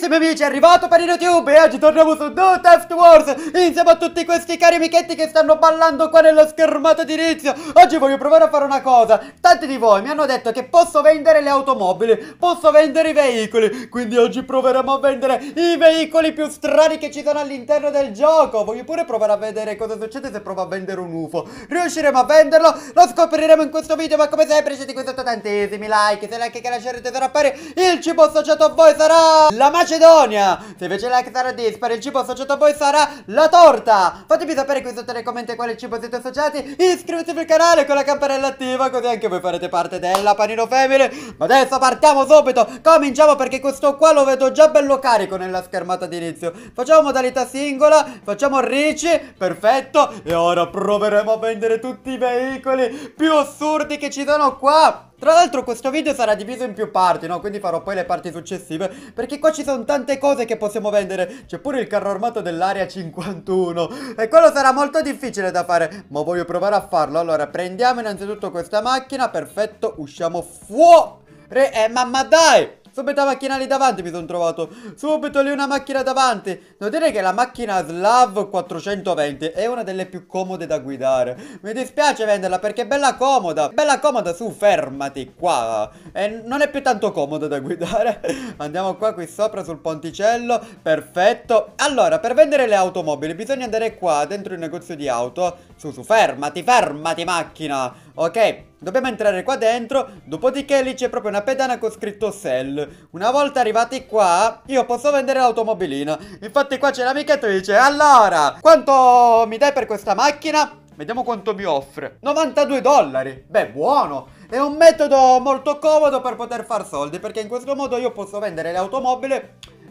carissimi amici, è arrivato per il YouTube e oggi torniamo su No Theft Wars insieme a tutti questi cari amichetti che stanno ballando qua nella schermata di inizio. Oggi voglio provare a fare una cosa. Tanti di voi mi hanno detto che posso vendere le automobili, posso vendere i veicoli, quindi oggi proveremo a vendere i veicoli più strani che ci sono all'interno del gioco. Voglio pure provare a vedere cosa succede se provo a vendere un UFO. Riusciremo a venderlo? Lo scopriremo in questo video, ma come sempre siete qui sotto tantissimi like, se like che lascerete sarà pari, il cibo associato a voi sarà la magia Macedonia. Se invece like sarà dis il cibo associato a voi sarà la torta. Fatemi sapere qui sotto nei commenti a quale cibo siete associati. Iscrivetevi al canale con la campanella attiva così anche voi farete parte della Panino Family. Ma adesso partiamo subito. Cominciamo perché questo qua lo vedo già bello carico nella schermata d'inizio Facciamo modalità singola, facciamo ricci, perfetto. E ora proveremo a vendere tutti i veicoli più assurdi che ci sono qua. Tra l'altro questo video sarà diviso in più parti, no? Quindi farò poi le parti successive Perché qua ci sono tante cose che possiamo vendere C'è pure il carro armato dell'area 51 E quello sarà molto difficile da fare Ma voglio provare a farlo Allora prendiamo innanzitutto questa macchina Perfetto, usciamo fuori eh, mamma dai! Subito macchina lì davanti mi sono trovato Subito lì una macchina davanti Devo dire che la macchina Slav 420 è una delle più comode da guidare Mi dispiace venderla perché è bella comoda Bella comoda, su, fermati qua E non è più tanto comoda da guidare Andiamo qua qui sopra sul ponticello Perfetto Allora, per vendere le automobili bisogna andare qua dentro il negozio di auto Su, su, fermati, fermati macchina Ok, dobbiamo entrare qua dentro, dopodiché lì c'è proprio una pedana con scritto sell. Una volta arrivati qua, io posso vendere l'automobilina. Infatti qua c'è l'amichetto e dice, allora, quanto mi dai per questa macchina? Vediamo quanto mi offre. 92 dollari. Beh, buono. È un metodo molto comodo per poter far soldi, perché in questo modo io posso vendere le automobili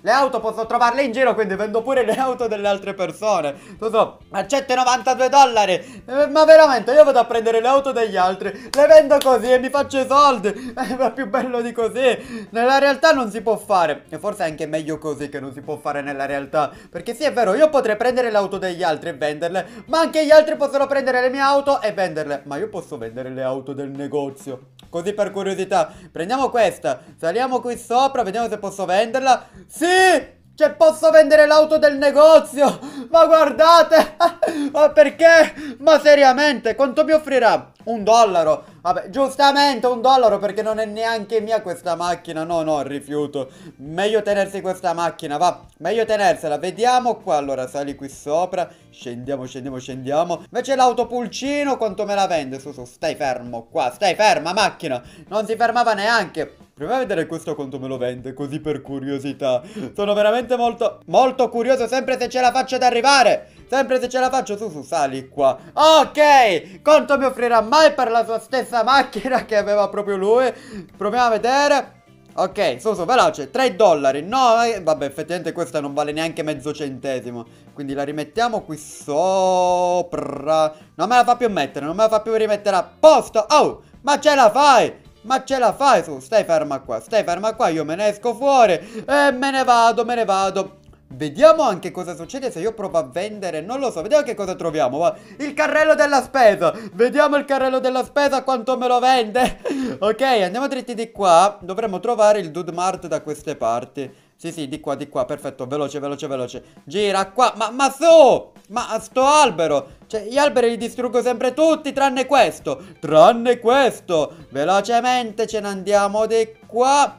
le auto posso trovarle in giro, quindi vendo pure le auto delle altre persone. Tutto a 192 dollari. Eh, ma veramente, io vado a prendere le auto degli altri, le vendo così e mi faccio i soldi. Eh, ma più bello di così. Nella realtà non si può fare. E forse è anche meglio così che non si può fare nella realtà. Perché sì, è vero, io potrei prendere le auto degli altri e venderle, ma anche gli altri possono prendere le mie auto e venderle. Ma io posso vendere le auto del negozio. Così per curiosità. Prendiamo questa. Saliamo qui sopra, vediamo se posso venderla. Sì! Cioè posso vendere l'auto del negozio Ma guardate Ma perché? Ma seriamente Quanto mi offrirà? Un dollaro Vabbè giustamente un dollaro Perché non è neanche mia questa macchina No no rifiuto Meglio tenersi questa macchina va Meglio tenersela Vediamo qua Allora sali qui sopra Scendiamo scendiamo scendiamo Invece l'autopulcino quanto me la vende Su su stai fermo qua Stai ferma macchina Non si fermava neanche Proviamo a vedere questo quanto me lo vende, così per curiosità. Sono veramente molto, molto curioso, sempre se ce la faccio ad arrivare. Sempre se ce la faccio, su, su, sali qua. Ok, quanto mi offrirà mai per la sua stessa macchina che aveva proprio lui? Proviamo a vedere. Ok, su, su, veloce, 3 dollari. No, eh, vabbè, effettivamente questa non vale neanche mezzo centesimo. Quindi la rimettiamo qui sopra. Non me la fa più mettere, non me la fa più rimettere a posto. Oh, ma ce la fai! Ma ce la fai su, stai ferma qua, stai ferma qua, io me ne esco fuori e me ne vado, me ne vado. Vediamo anche cosa succede se io provo a vendere, non lo so, vediamo che cosa troviamo. Va. Il carrello della spesa, vediamo il carrello della spesa quanto me lo vende. ok, andiamo dritti di qua, dovremmo trovare il Dude Mart da queste parti. Sì, sì, di qua, di qua, perfetto, veloce, veloce, veloce. Gira qua, ma, ma su! Ma sto albero! Cioè, gli alberi li distruggo sempre tutti, tranne questo! Tranne questo! Velocemente ce ne andiamo di qua!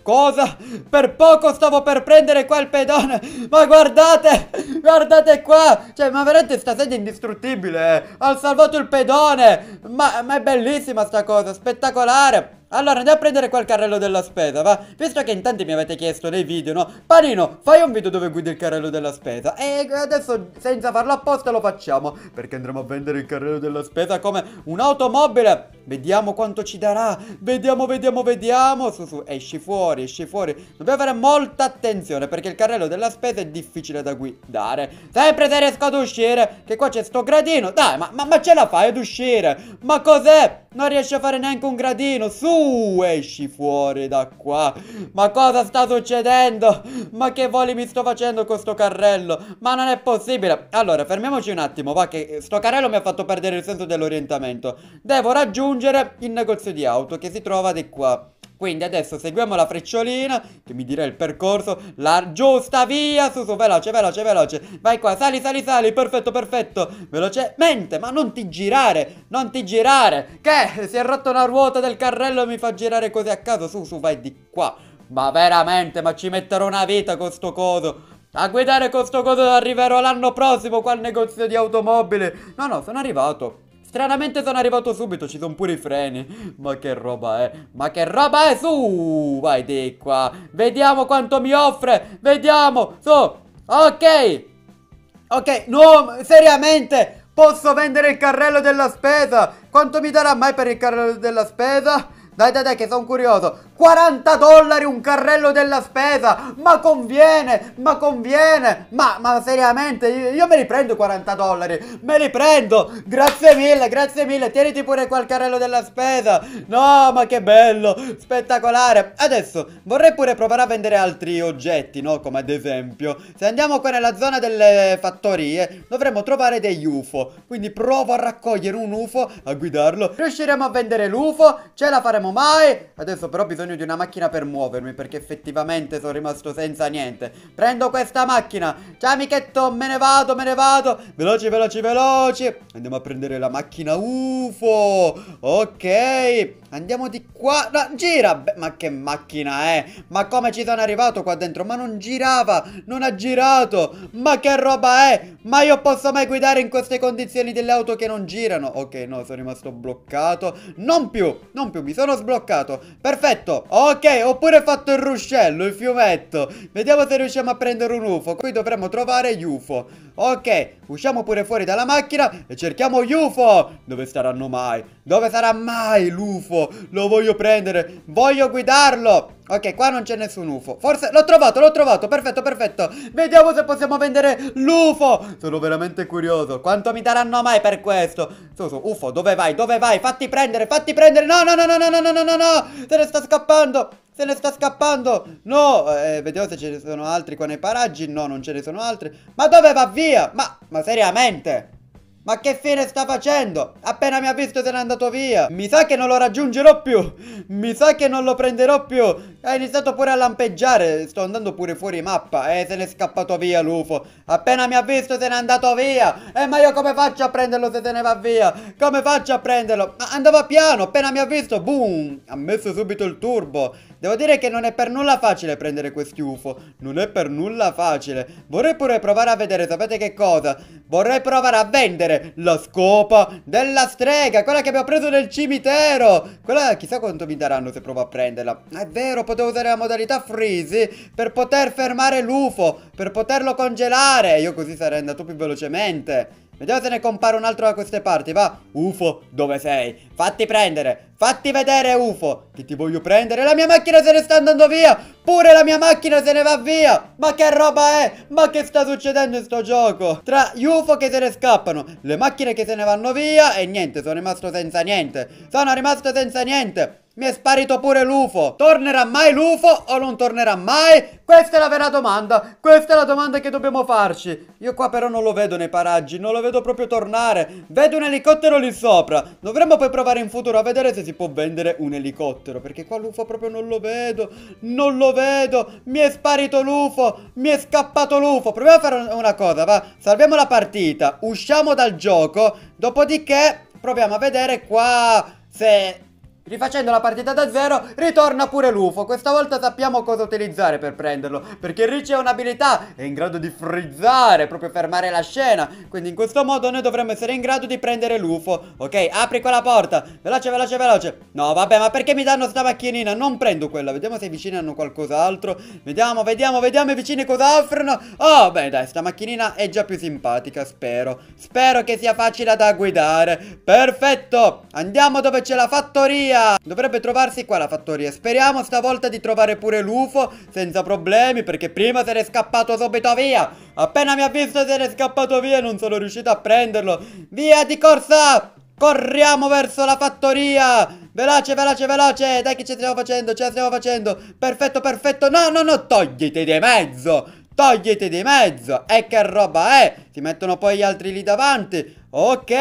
Cosa? Per poco stavo per prendere quel pedone Ma guardate Guardate qua Cioè ma veramente sta sedia è indistruttibile eh. Ho salvato il pedone ma, ma è bellissima sta cosa Spettacolare allora andiamo a prendere quel carrello della spesa, va? Visto che in tanti mi avete chiesto nei video, no? Panino, fai un video dove guidi il carrello della spesa E adesso senza farlo apposta lo facciamo Perché andremo a vendere il carrello della spesa come un'automobile Vediamo quanto ci darà Vediamo, vediamo, vediamo Su, su, esci fuori, esci fuori Dobbiamo fare molta attenzione perché il carrello della spesa è difficile da guidare Sempre se riesco ad uscire Che qua c'è sto gradino Dai, ma, ma, ma ce la fai ad uscire? Ma cos'è? Non riesci a fare neanche un gradino, su Uh, esci fuori da qua. Ma cosa sta succedendo? Ma che voli mi sto facendo con sto carrello? Ma non è possibile. Allora, fermiamoci un attimo, va che sto carrello mi ha fatto perdere il senso dell'orientamento. Devo raggiungere il negozio di auto che si trova di qua. Quindi adesso seguiamo la frecciolina, che mi dirà il percorso, la giusta via, su, su, veloce, veloce, veloce. Vai qua, sali, sali, sali, perfetto, perfetto. Velocemente, ma non ti girare, non ti girare. Che si è rotta una ruota del carrello e mi fa girare così a caso. Su, su, vai di qua. Ma veramente, ma ci metterò una vita con sto coso. A guidare con sto coso arriverò l'anno prossimo qua al negozio di automobili. No, no, sono arrivato. Stranamente sono arrivato subito, ci sono pure i freni Ma che roba è, ma che roba è, su Vai di qua Vediamo quanto mi offre, vediamo, su Ok Ok, no, seriamente Posso vendere il carrello della spesa Quanto mi darà mai per il carrello della spesa? Dai, dai, dai, che sono curioso. 40 dollari un carrello della spesa. Ma conviene, ma conviene. Ma, ma seriamente, io, io me li prendo 40 dollari. Me li prendo. Grazie mille, grazie mille. Tieniti pure qua il carrello della spesa. No, ma che bello. Spettacolare. Adesso vorrei pure provare a vendere altri oggetti, no? Come ad esempio. Se andiamo qua nella zona delle fattorie, dovremmo trovare degli UFO. Quindi provo a raccogliere un UFO, a guidarlo. Riusciremo a vendere l'UFO. Ce la faremo siamo mai Adesso però ho bisogno di una macchina per muovermi Perché effettivamente sono rimasto senza niente Prendo questa macchina Ciao amichetto, me ne vado, me ne vado Veloci, veloci, veloci Andiamo a prendere la macchina UFO Ok Andiamo di qua no, Gira Beh, Ma che macchina è Ma come ci sono arrivato qua dentro Ma non girava Non ha girato Ma che roba è Ma io posso mai guidare in queste condizioni delle auto che non girano Ok no, sono rimasto bloccato Non più Non più, mi sono sbloccato Perfetto Ok ho pure fatto il ruscello Il fiumetto Vediamo se riusciamo a prendere un UFO Qui dovremmo trovare gli UFO Ok Usciamo pure fuori dalla macchina E cerchiamo gli UFO Dove staranno mai? Dove sarà mai l'UFO? Lo voglio prendere, voglio guidarlo Ok, qua non c'è nessun UFO Forse, l'ho trovato, l'ho trovato, perfetto, perfetto Vediamo se possiamo vendere l'UFO Sono veramente curioso Quanto mi daranno mai per questo? Su, su, UFO, dove vai, dove vai? Fatti prendere, fatti prendere No, no, no, no, no, no, no, no, no Se ne sta scappando se ne sta scappando No eh, Vediamo se ce ne sono altri qua nei paraggi No non ce ne sono altri Ma dove va via? Ma, ma seriamente ma che fine sta facendo? Appena mi ha visto se n'è andato via. Mi sa che non lo raggiungerò più. Mi sa che non lo prenderò più. Ha iniziato pure a lampeggiare. Sto andando pure fuori mappa. Eh, se n'è scappato via l'UFO. Appena mi ha visto se n'è andato via. Eh, ma io come faccio a prenderlo se se ne va via? Come faccio a prenderlo? Andava piano. Appena mi ha visto, boom. Ha messo subito il turbo. Devo dire che non è per nulla facile prendere questi UFO. Non è per nulla facile. Vorrei pure provare a vedere, sapete che cosa? Vorrei provare a vendere la scopa della strega, quella che abbiamo preso nel cimitero. Quella chissà quanto mi daranno se provo a prenderla. È vero, potevo usare la modalità freezy per poter fermare l'UFO, per poterlo congelare. Io così sarei andato più velocemente. Vediamo se ne compare un altro da queste parti, va? UFO, dove sei? Fatti prendere! Fatti vedere UFO Che ti voglio prendere La mia macchina se ne sta andando via Pure la mia macchina se ne va via Ma che roba è? Ma che sta succedendo in sto gioco? Tra gli UFO che se ne scappano Le macchine che se ne vanno via E niente sono rimasto senza niente Sono rimasto senza niente mi è sparito pure l'UFO. Tornerà mai l'UFO o non tornerà mai? Questa è la vera domanda. Questa è la domanda che dobbiamo farci. Io qua però non lo vedo nei paraggi, non lo vedo proprio tornare. Vedo un elicottero lì sopra. Dovremmo poi provare in futuro a vedere se si si può vendere un elicottero Perché qua l'UFO proprio non lo vedo Non lo vedo Mi è sparito l'UFO Mi è scappato l'UFO Proviamo a fare una cosa va Salviamo la partita Usciamo dal gioco Dopodiché proviamo a vedere qua Se Rifacendo la partita da zero, ritorna pure l'UFO. Questa volta sappiamo cosa utilizzare per prenderlo, perché Richie ha un'abilità, è in grado di frizzare, proprio fermare la scena. Quindi in questo modo noi dovremmo essere in grado di prendere l'UFO. Ok, apri quella porta. Veloce, veloce, veloce. No, vabbè, ma perché mi danno sta macchinina? Non prendo quella. Vediamo se i vicini hanno qualcos'altro. Vediamo, vediamo, vediamo i vicini cosa offrono. Oh, beh, dai, sta macchinina è già più simpatica, spero. Spero che sia facile da guidare. Perfetto! Andiamo dove c'è la fattoria fattoria Dovrebbe trovarsi qua la fattoria Speriamo stavolta di trovare pure l'UFO Senza problemi perché prima se n'è scappato subito via Appena mi ha visto se n'è scappato via Non sono riuscito a prenderlo Via di corsa Corriamo verso la fattoria Veloce, veloce, veloce Dai che ce stiamo facendo, ce la stiamo facendo Perfetto, perfetto No, no, no, togliti di mezzo Togliti di mezzo E che roba è Si mettono poi gli altri lì davanti Ok,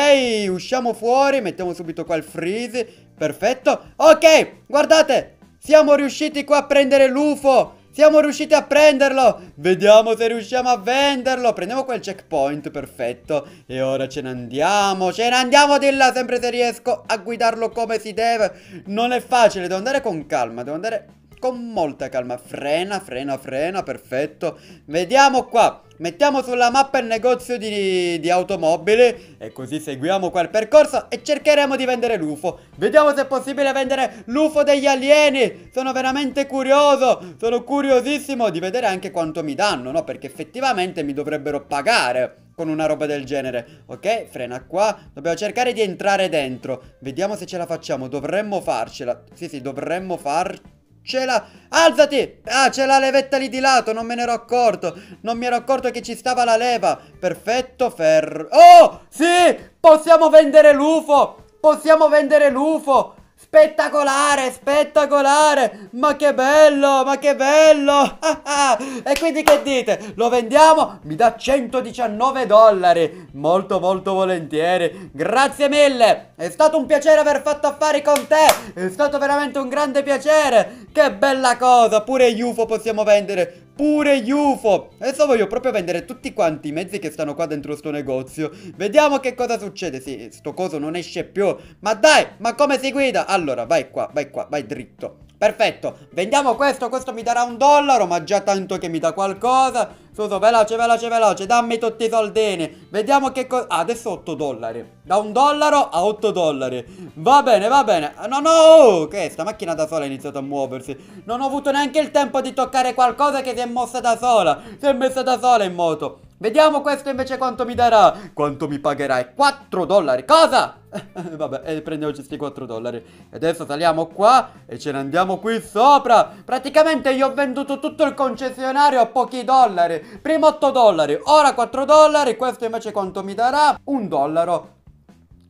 usciamo fuori Mettiamo subito qua il freeze Perfetto. Ok, guardate. Siamo riusciti qua a prendere l'UFO. Siamo riusciti a prenderlo Vediamo se riusciamo a venderlo Prendiamo quel checkpoint, perfetto E ora ce ne andiamo Ce ne andiamo di là, sempre se riesco a guidarlo come si deve Non è facile, devo andare con calma Devo andare con molta calma. Frena, frena, frena, perfetto. Vediamo qua. Mettiamo sulla mappa il negozio di, di, automobili e così seguiamo qua il percorso e cercheremo di vendere l'UFO. Vediamo se è possibile vendere l'UFO degli alieni. Sono veramente curioso, sono curiosissimo di vedere anche quanto mi danno, no? Perché effettivamente mi dovrebbero pagare con una roba del genere. Ok, frena qua. Dobbiamo cercare di entrare dentro. Vediamo se ce la facciamo. Dovremmo farcela. Sì, sì, dovremmo farcela. Ce la... Alzati! Ah, c'è la levetta lì di lato, non me ne ero accorto. Non mi ero accorto che ci stava la leva. Perfetto, ferro. Oh, sì! Possiamo vendere l'UFO! Possiamo vendere l'UFO! Spettacolare, spettacolare! Ma che bello, ma che bello! e quindi che dite? Lo vendiamo? Mi dà 119 dollari. Molto, molto volentieri. Grazie mille. È stato un piacere aver fatto affari con te. È stato veramente un grande piacere. Che bella cosa. Pure UFO possiamo vendere. Pure gli UFO Adesso voglio proprio vendere tutti quanti i mezzi che stanno qua dentro sto negozio Vediamo che cosa succede Sì, sto coso non esce più Ma dai, ma come si guida? Allora, vai qua, vai qua, vai dritto Perfetto, vendiamo questo, questo mi darà un dollaro, ma già tanto che mi dà qualcosa. Su, su, veloce, veloce, veloce, dammi tutti i soldini. Vediamo che cosa... Ah, adesso 8 dollari. Da un dollaro a 8 dollari. Va bene, va bene. Ah, no, no, questa oh, macchina da sola ha iniziato a muoversi. Non ho avuto neanche il tempo di toccare qualcosa che si è mossa da sola. Si è messa da sola in moto. Vediamo questo invece quanto mi darà. Quanto mi pagherai? 4 dollari. Cosa? Vabbè, e eh, prendiamo questi 4 dollari. E adesso saliamo qua e ce ne andiamo qui sopra. Praticamente gli ho venduto tutto il concessionario a pochi dollari. Prima 8 dollari, ora 4 dollari. Questo invece quanto mi darà? Un dollaro.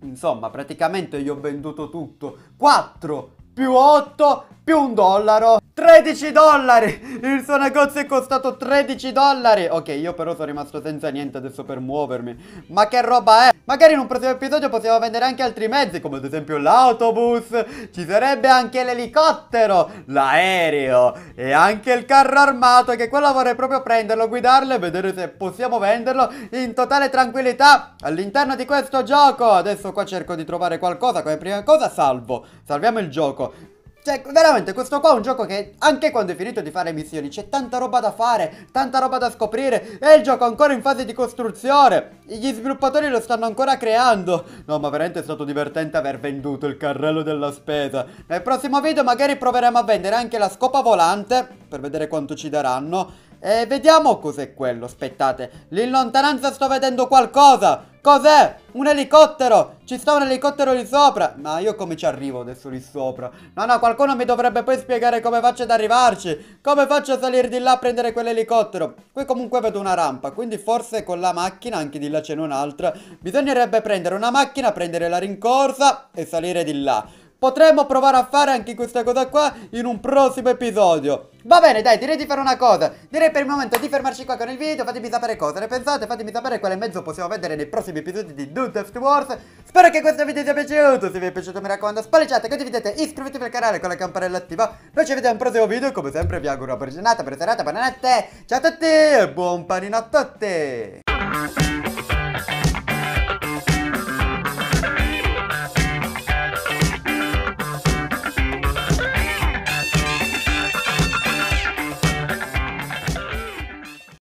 Insomma, praticamente gli ho venduto tutto. 4 più 8 più un dollaro 13 dollari Il suo negozio è costato 13 dollari Ok io però sono rimasto senza niente adesso per muovermi Ma che roba è Magari in un prossimo episodio possiamo vendere anche altri mezzi Come ad esempio l'autobus Ci sarebbe anche l'elicottero L'aereo E anche il carro armato Che quello vorrei proprio prenderlo, guidarlo E vedere se possiamo venderlo in totale tranquillità All'interno di questo gioco Adesso qua cerco di trovare qualcosa Come prima cosa salvo Salviamo il gioco cioè, veramente, questo qua è un gioco che anche quando è finito di fare missioni c'è tanta roba da fare, tanta roba da scoprire e il gioco è ancora in fase di costruzione. Gli sviluppatori lo stanno ancora creando. No, ma veramente è stato divertente aver venduto il carrello della spesa. Nel prossimo video magari proveremo a vendere anche la scopa volante per vedere quanto ci daranno e vediamo cos'è quello, aspettate. Lì in lontananza sto vedendo qualcosa. Cos'è? Un elicottero! Ci sta un elicottero lì sopra! Ma io come ci arrivo adesso lì sopra? No, no, qualcuno mi dovrebbe poi spiegare come faccio ad arrivarci. Come faccio a salire di là a prendere quell'elicottero? Qui comunque vedo una rampa, quindi forse con la macchina, anche di là ce n'è un'altra, bisognerebbe prendere una macchina, prendere la rincorsa e salire di là. Potremmo provare a fare anche questa cosa qua in un prossimo episodio Va bene dai direi di fare una cosa Direi per il momento di fermarci qua con il video Fatemi sapere cosa ne pensate Fatemi sapere quale mezzo possiamo vedere nei prossimi episodi di Dude Theft Wars Spero che questo video vi sia piaciuto Se vi è piaciuto mi raccomando spalleggiate, condividete Iscrivetevi al canale con la campanella attiva Noi ci vediamo al prossimo video Come sempre vi auguro una buona giornata, buona serata, buonanotte Ciao a tutti e buon panino a tutti